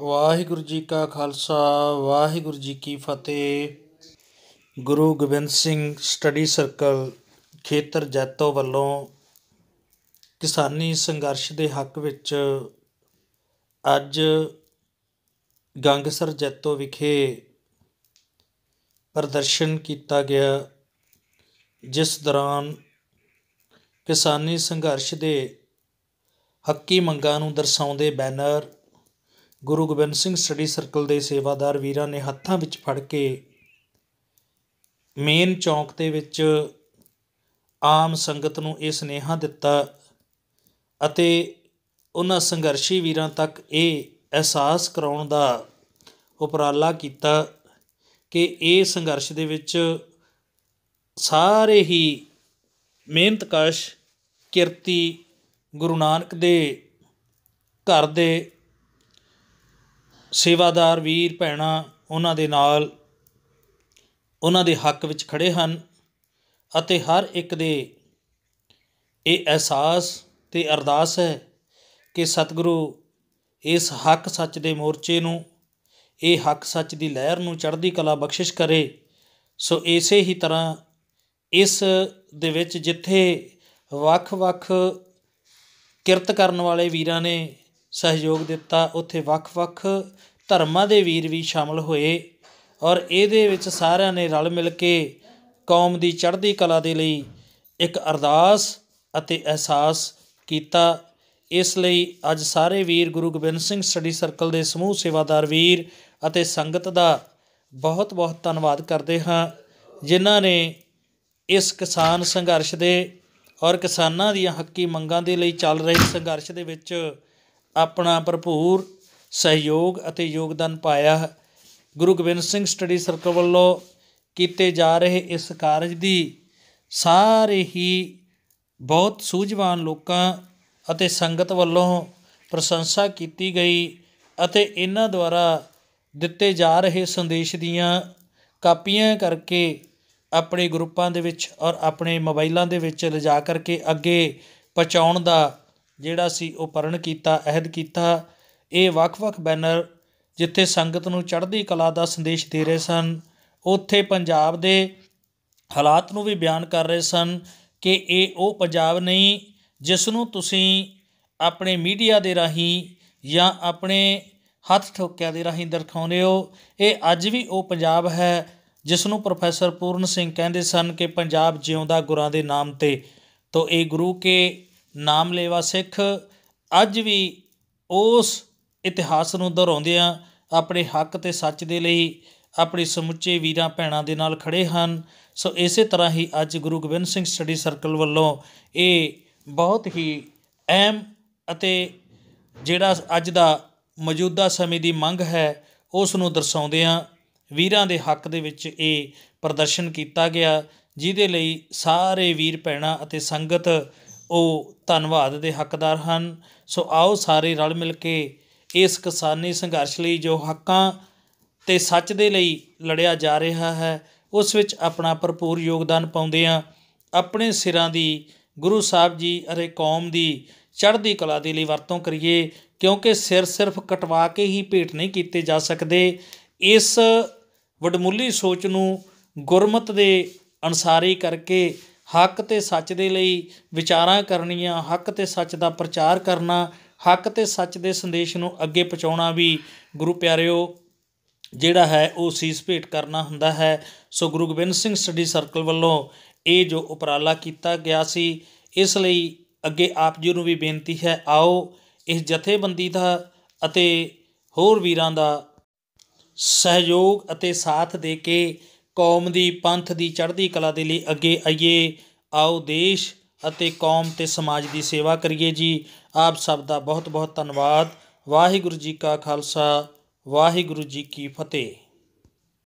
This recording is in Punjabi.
ਵਾਹਿਗੁਰੂ ਜੀ ਕਾ ਖਾਲਸਾ ਵਾਹਿਗੁਰੂ ਜੀ ਕੀ ਫਤਿਹ ਗੁਰੂ ਗੋਬਿੰਦ ਸਿੰਘ ਸਟੱਡੀ ਸਰਕਲ ਖੇਤਰ ਜੈਤੋ ਵੱਲੋਂ ਕਿਸਾਨੀ ਸੰਘਰਸ਼ ਦੇ ਹੱਕ ਵਿੱਚ ਅੱਜ ਗੰਗਸਰ ਜੈਤੋ ਵਿਖੇ ਪ੍ਰਦਰਸ਼ਨ ਕੀਤਾ ਗਿਆ ਜਿਸ ਦੌਰਾਨ ਕਿਸਾਨੀ ਸੰਘਰਸ਼ ਦੇ ਹੱਕੀ ਮੰਗਾਂ ਨੂੰ ਦਰਸਾਉਂਦੇ banner Guru Gobind Singh study circle ਦੇ ਸੇਵਾਦਾਰ ਵੀਰਾਂ ਨੇ ਹੱਥਾਂ ਵਿੱਚ ਫੜ ਕੇ ਮੇਨ ਚੌਂਕ ਦੇ ਵਿੱਚ ਆਮ ਸੰਗਤ ਨੂੰ ਇਹ ਸਨੇਹਾ ਦਿੱਤਾ ਅਤੇ ਉਹਨਾਂ ਸੰਘਰਸ਼ੀ ਵੀਰਾਂ ਤੱਕ ਇਹ ਅਹਿਸਾਸ ਕਰਾਉਣ ਦਾ ਉਪਰਾਲਾ ਕੀਤਾ ਕਿ ਇਹ ਸੰਘਰਸ਼ ਦੇ ਵਿੱਚ ਸਾਰੇ ਹੀ ਮਿਹਨਤਕਸ਼ ਕਿਰਤੀ ਗੁਰੂ ਨਾਨਕ ਦੇ ਘਰ ਦੇ ਸੇਵਾਦਾਰ ਵੀਰ ਭੈਣਾ ਉਹਨਾਂ ਦੇ ਨਾਲ ਉਹਨਾਂ ਦੇ ਹੱਕ ਵਿੱਚ ਖੜੇ ਹਨ ਅਤੇ ਹਰ ਇੱਕ ਦੇ ਇਹ ਅਹਿਸਾਸ ਤੇ ਅਰਦਾਸ ਹੈ ਕਿ ਸਤਿਗੁਰੂ ਇਸ ਹੱਕ ਸੱਚ ਦੇ ਮੋਰਚੇ ਨੂੰ ਇਹ ਹੱਕ ਸੱਚ ਦੀ ਲਹਿਰ ਨੂੰ ਚੜ੍ਹਦੀ ਕਲਾ ਬਖਸ਼ਿਸ਼ ਕਰੇ ਸੋ ਇਸੇ ਹੀ ਤਰ੍ਹਾਂ ਇਸ ਦੇ ਵਿੱਚ ਜਿੱਥੇ ਵੱਖ-ਵੱਖ ਕਿਰਤ ਕਰਨ ਵਾਲੇ ਵੀਰਾਂ ਨੇ ਸਹਿਯੋਗ ਦਿੱਤਾ ਉੱਥੇ ਵੱਖ ਵੱਖ ਧਰਮਾਂ ਦੇ ਵੀਰ ਵੀ ਸ਼ਾਮਲ ਹੋਏ ਔਰ ਇਹਦੇ ਵਿੱਚ ਸਾਰਿਆਂ ਨੇ ਰਲ ਮਿਲ ਕੇ ਕੌਮ ਦੀ ਚੜ੍ਹਦੀ ਕਲਾ ਦੇ ਲਈ ਇੱਕ ਅਰਦਾਸ ਅਤੇ ਅਹਿਸਾਸ ਕੀਤਾ ਇਸ ਲਈ ਅੱਜ ਸਾਰੇ ਵੀਰ ਗੁਰੂ ਗੋਬਿੰਦ ਸਿੰਘ ਸਟੱਡੀ ਸਰਕਲ ਦੇ ਸਮੂਹ ਸੇਵਾਦਾਰ ਵੀਰ ਅਤੇ ਸੰਗਤ ਦਾ ਬਹੁਤ ਬਹੁਤ ਧੰਨਵਾਦ ਕਰਦੇ ਹਾਂ ਜਿਨ੍ਹਾਂ ਨੇ ਇਸ ਕਿਸਾਨ ਸੰਘਰਸ਼ ਦੇ ਔਰ ਕਿਸਾਨਾਂ ਦੀਆਂ ਹੱਕੀ ਮੰਗਾਂ ਦੇ ਲਈ ਚੱਲ ਰਹੇ ਸੰਘਰਸ਼ ਦੇ ਵਿੱਚ ਆਪਣਾ ਭਰਪੂਰ ਸਹਿਯੋਗ ਅਤੇ ਯੋਗਦਾਨ ਪਾਇਆ ਗੁਰੂ ਗੋਬਿੰਦ ਸਿੰਘ ਸਟੱਡੀ ਸਰਕਲ ਵੱਲੋਂ ਕੀਤੇ ਜਾ ਰਹੇ ਇਸ ਕਾਰਜ ਦੀ ਸਾਰੇ ਹੀ ਬਹੁਤ ਸੂਝਵਾਨ ਲੋਕਾਂ ਅਤੇ ਸੰਗਤ ਵੱਲੋਂ ਪ੍ਰਸ਼ੰਸਾ ਕੀਤੀ ਗਈ ਅਤੇ ਇਹਨਾਂ ਦੁਆਰਾ ਦਿੱਤੇ ਜਾ ਰਹੇ ਸੰਦੇਸ਼ ਦੀਆਂ ਕਾਪੀਆਂ ਕਰਕੇ ਆਪਣੇ ਗਰੁੱਪਾਂ ਦੇ ਵਿੱਚ ਔਰ ਆਪਣੇ ਮੋਬਾਈਲਾਂ ਦੇ ਵਿੱਚ ਲਿਜਾ ਕਰਕੇ ਅੱਗੇ ਪਹੁੰਚਾਉਣ ਦਾ ਜਿਹੜਾ ਸੀ ਉਹ ਪਰਣ ਕੀਤਾ ਅਹਿਦ ਕੀਤਾ ਇਹ ਵੱਖ-ਵੱਖ ਬੈਨਰ ਜਿੱਥੇ ਸੰਗਤ ਨੂੰ ਚੜ੍ਹਦੀ ਕਲਾ ਦਾ ਸੰਦੇਸ਼ ਦੇ ਰਹੇ ਸਨ ਉੱਥੇ ਪੰਜਾਬ ਦੇ ਹਾਲਾਤ ਨੂੰ ਵੀ ਬਿਆਨ ਕਰ ਰਹੇ ਸਨ ਕਿ ਇਹ ਉਹ ਪੰਜਾਬ ਨਹੀਂ ਜਿਸ ਨੂੰ ਤੁਸੀਂ ਆਪਣੇ ਮੀਡੀਆ ਦੇ ਰਾਹੀਂ ਜਾਂ ਆਪਣੇ ਹੱਥ ਠੋਕਿਆਂ ਦੇ ਰਾਹੀਂ ਦਰਖਾਉਂਦੇ ਹੋ ਇਹ ਅੱਜ ਵੀ ਉਹ ਪੰਜਾਬ ਹੈ ਜਿਸ ਨੂੰ ਪ੍ਰੋਫੈਸਰ ਪੂਰਨ ਸਿੰਘ ਕਹਿੰਦੇ ਸਨ ਕਿ ਪੰਜਾਬ ਜਿਉਂਦਾ ਗੁਰਾਂ ਦੇ ਨਾਮ ਤੇ ਤੋਂ ਇਹ ਗੁਰੂ ਕੇ ਨਾਮ ਲੇਵਾ ਸਿੱਖ ਅੱਜ ਵੀ ਉਸ ਇਤਿਹਾਸ ਨੂੰ ਆ ਆਪਣੇ ਹੱਕ ਤੇ ਸੱਚ ਦੇ ਲਈ ਆਪਣੀ ਸਮੁੱਚੇ ਵੀਰਾਂ ਭੈਣਾਂ ਦੇ ਨਾਲ ਖੜੇ ਹਨ ਸੋ ਇਸੇ ਤਰ੍ਹਾਂ ਹੀ ਅੱਜ ਗੁਰੂ ਗੋਬਿੰਦ ਸਿੰਘ ਸਟੱਡੀ ਸਰਕਲ ਵੱਲੋਂ ਇਹ ਬਹੁਤ ਹੀ ਅਹਿਮ ਅਤੇ ਜਿਹੜਾ ਅੱਜ ਦਾ ਮੌਜੂਦਾ ਸਮੇਂ ਦੀ ਮੰਗ ਹੈ ਉਸ ਨੂੰ ਦਰਸਾਉਂਦੇ ਆ ਵੀਰਾਂ ਦੇ ਹੱਕ ਦੇ ਵਿੱਚ ਇਹ ਪ੍ਰਦਰਸ਼ਨ ਕੀਤਾ ਗਿਆ ਜਿਹਦੇ ਲਈ ਸਾਰੇ ਵੀਰ ਭੈਣਾਂ ਅਤੇ ਸੰਗਤ ਉਹ ਧੰਨਵਾਦ ਦੇ ਹੱਕਦਾਰ ਹਨ ਸੋ ਆਓ ਸਾਰੇ ਰਲ ਮਿਲ ਕੇ ਇਸ ਕਿਸਾਨੀ ਸੰਘਰਸ਼ ਲਈ ਜੋ ਹੱਕਾਂ ਤੇ ਸੱਚ ਦੇ ਲਈ ਲੜਿਆ ਜਾ ਰਿਹਾ ਹੈ ਉਸ ਵਿੱਚ ਆਪਣਾ ਭਰਪੂਰ ਯੋਗਦਾਨ ਪਾਉਂਦੇ ਆ ਆਪਣੇ ਸਿਰਾਂ ਦੀ ਗੁਰੂ ਸਾਹਿਬ ਜੀ ਅਰੇ ਕੌਮ ਦੀ ਚੜ੍ਹਦੀ ਕਲਾ ਦੇ ਲਈ ਵਰਤੋਂ ਕਰੀਏ ਕਿਉਂਕਿ ਸਿਰ ਸਿਰਫ ਕਟਵਾ ਕੇ ਹੀ ਭੇਟ ਨਹੀਂ ਕੀਤੇ ਜਾ ਸਕਦੇ ਇਸ ਵਡਮੁੱਲੀ ਸੋਚ ਨੂੰ ਗੁਰਮਤ ਦੇ ਅਨਸਾਰੀ ਕਰਕੇ ਹੱਕ ਤੇ ਸੱਚ ਦੇ ਲਈ ਵਿਚਾਰਾਂ ਕਰਨੀਆਂ ਹੱਕ ਤੇ ਸੱਚ ਦਾ ਪ੍ਰਚਾਰ ਕਰਨਾ ਹੱਕ ਤੇ ਸੱਚ ਦੇ ਸੰਦੇਸ਼ ਨੂੰ ਅੱਗੇ ਪਹੁੰਚਾਉਣਾ ਵੀ ਗੁਰੂ ਪਿਆਰਿਓ ਜਿਹੜਾ ਹੈ ਉਹ ਸੀਸ ਭੇਟ ਕਰਨਾ ਹੁੰਦਾ ਹੈ ਸੋ ਗੁਰੂ ਗੋਬਿੰਦ ਸਿੰਘ ਸਟੱਡੀ ਸਰਕਲ ਵੱਲੋਂ ਇਹ ਜੋ ਉਪਰਾਲਾ ਕੀਤਾ ਗਿਆ ਸੀ ਇਸ ਲਈ ਅੱਗੇ ਆਪ ਜੀ ਨੂੰ ਵੀ ਬੇਨਤੀ ਹੈ ਆਓ ਇਸ ਜਥੇਬੰਦੀ ਦਾ ਅਤੇ ਹੋਰ ਵੀਰਾਂ ਦਾ ਸਹਿਯੋਗ ਅਤੇ ਸਾਥ ਦੇ ਕੇ ਕੌਮ ਦੀ ਪੰਥ ਦੀ ਚੜ੍ਹਦੀ ਕਲਾ ਦੇ ਲਈ ਅੱਗੇ ਆਈਏ ਆਓ ਦੇਸ਼ ਅਤੇ ਕੌਮ ਤੇ ਸਮਾਜ ਦੀ ਸੇਵਾ ਕਰੀਏ ਜੀ ਆਪ ਸਭ ਦਾ ਬਹੁਤ ਬਹੁਤ ਧੰਨਵਾਦ ਵਾਹਿਗੁਰੂ ਜੀ ਕਾ ਖਾਲਸਾ ਵਾਹਿਗੁਰੂ ਜੀ ਕੀ ਫਤਿਹ